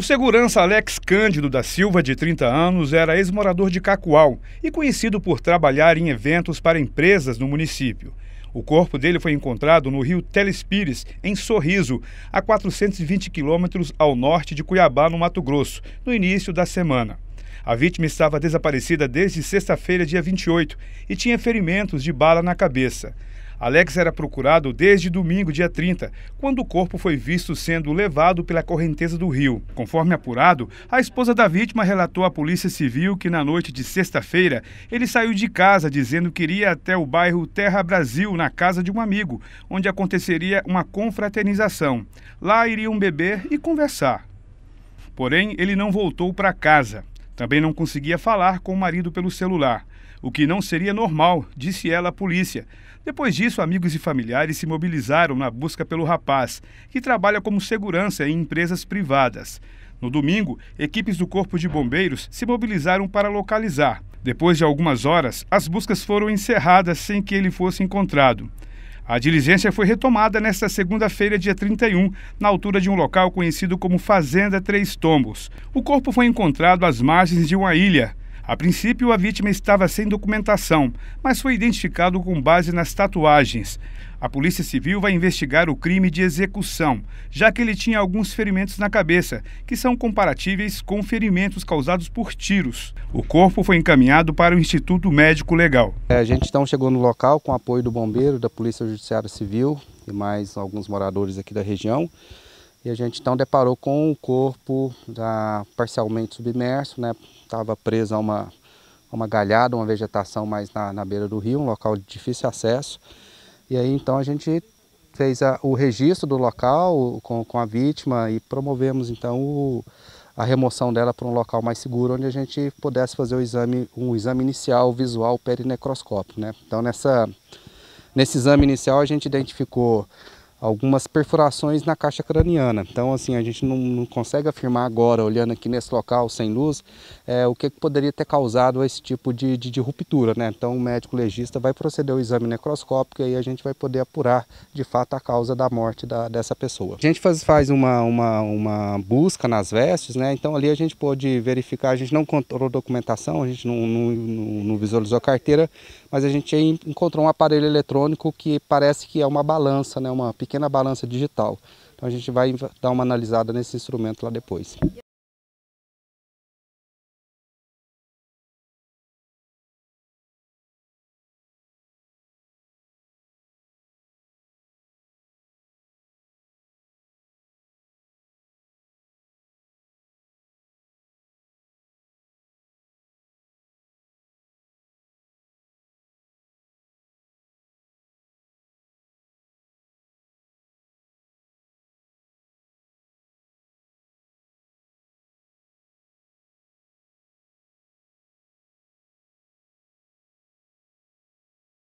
O segurança Alex Cândido da Silva, de 30 anos, era ex-morador de Cacoal e conhecido por trabalhar em eventos para empresas no município. O corpo dele foi encontrado no rio Telespires, em Sorriso, a 420 quilômetros ao norte de Cuiabá, no Mato Grosso, no início da semana. A vítima estava desaparecida desde sexta-feira, dia 28, e tinha ferimentos de bala na cabeça. Alex era procurado desde domingo, dia 30, quando o corpo foi visto sendo levado pela correnteza do rio. Conforme apurado, a esposa da vítima relatou à Polícia Civil que na noite de sexta-feira ele saiu de casa dizendo que iria até o bairro Terra Brasil, na casa de um amigo, onde aconteceria uma confraternização. Lá iriam beber e conversar. Porém, ele não voltou para casa. Também não conseguia falar com o marido pelo celular o que não seria normal, disse ela à polícia. Depois disso, amigos e familiares se mobilizaram na busca pelo rapaz, que trabalha como segurança em empresas privadas. No domingo, equipes do Corpo de Bombeiros se mobilizaram para localizar. Depois de algumas horas, as buscas foram encerradas sem que ele fosse encontrado. A diligência foi retomada nesta segunda-feira, dia 31, na altura de um local conhecido como Fazenda Três Tombos. O corpo foi encontrado às margens de uma ilha, a princípio, a vítima estava sem documentação, mas foi identificado com base nas tatuagens. A Polícia Civil vai investigar o crime de execução, já que ele tinha alguns ferimentos na cabeça, que são comparáveis com ferimentos causados por tiros. O corpo foi encaminhado para o Instituto Médico Legal. É, a gente então chegou no local com apoio do bombeiro, da Polícia Judiciária Civil e mais alguns moradores aqui da região. E a gente então deparou com o corpo da, parcialmente submerso, né? Estava preso a uma, a uma galhada, uma vegetação mais na, na beira do rio, um local de difícil acesso. E aí então a gente fez a, o registro do local com, com a vítima e promovemos então o, a remoção dela para um local mais seguro onde a gente pudesse fazer o exame, um exame inicial visual perinecroscópio. Né? Então nessa, nesse exame inicial a gente identificou algumas perfurações na caixa craniana. Então, assim, a gente não, não consegue afirmar agora, olhando aqui nesse local sem luz, é, o que poderia ter causado esse tipo de, de, de, ruptura, né? Então, o médico legista vai proceder ao exame necroscópico e aí a gente vai poder apurar, de fato, a causa da morte da, dessa pessoa. A gente faz, faz uma, uma, uma busca nas vestes, né? Então, ali a gente pôde verificar, a gente não encontrou documentação, a gente não, não, não visualizou a carteira, mas a gente encontrou um aparelho eletrônico que parece que é uma balança, né? Uma pequena pequena balança digital. Então a gente vai dar uma analisada nesse instrumento lá depois.